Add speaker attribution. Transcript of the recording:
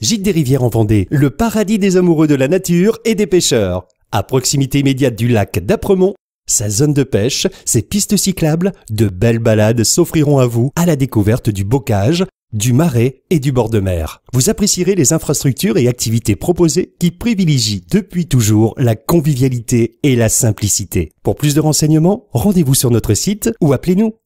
Speaker 1: Gîte des Rivières en Vendée, le paradis des amoureux de la nature et des pêcheurs. À proximité immédiate du lac d'Apremont, sa zone de pêche, ses pistes cyclables, de belles balades s'offriront à vous à la découverte du bocage, du marais et du bord de mer. Vous apprécierez les infrastructures et activités proposées qui privilégient depuis toujours la convivialité et la simplicité. Pour plus de renseignements, rendez-vous sur notre site ou appelez-nous